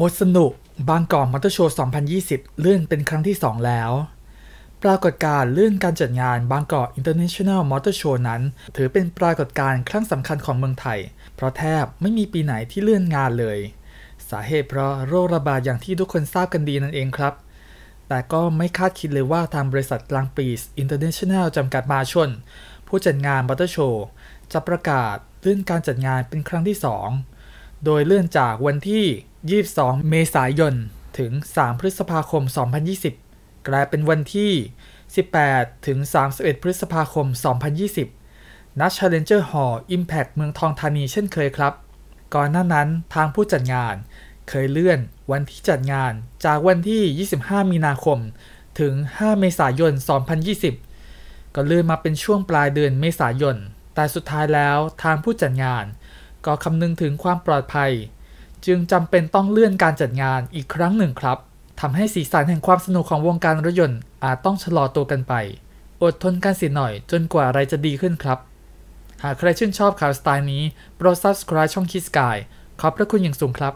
มดสนุกบางกอกมอเตอร์โชว์2020 เลื่อนเป็นครั้งที่ 2 แล้ว ปรากฏการเลื่อนการจัดงานบางกอกร์เนชั่นแนลมอเตอร์โชว์นั้น ถือเป็นปรากฏการครั้งสำคัญของเมืองไทย เพราะแทบไม่มีปีไหนที่เลื่อนงานเลย สาเหตุเพราะโรคระบาดอย่างที่ทุกคนทราบกันดีนั่นเองครับ แต่ก็ไม่คาดคิดเลยว่าทางบริษัทกลางปีสอินเตอร์เนชั่นแนลจำกัดมาชน ผู้จัดงานมอเตอร์โชว์จะประกาศเลื่อนการจัดงานเป็นครั้งที่ 2โดยเลื่อนจากวันที่ 22 เมษายน ถึง 3 พฤษภาคม 2020 กลายเป็นวันที่ 18 ถึง31พฤษภาคม 2020ณ Challenger Hall Impact เมืองทองธานีเช่นเคยครับ ก่อนหน้านั้นทางผู้จัดงาน เคยเลื่อนวันที่จัดงาน จากวันที่ 25 มีนาคมถึง 5 เมษายน 2020 ก็เลื่อนมาเป็นช่วงปลายเดือนเมษายน แต่สุดท้ายแล้วทางผู้จัดงานก็คำนึงถึงความปลอดภัย จึงจำเป็นต้องเลื่อนการจัดงานอีกครั้งหนึ่งครับทำให้สีสันแห่งความสนุกของวงการรถยนต์อาจต้องชะลอตัวกันไป อดทนกันสิหน่อยจนกว่าอะไรจะดีขึ้นครับ หากใครชื่นชอบข่าวสไตล์นี้โปรด subscribe ช่องคิสกายขอบพระคุณอย่างสูงครับ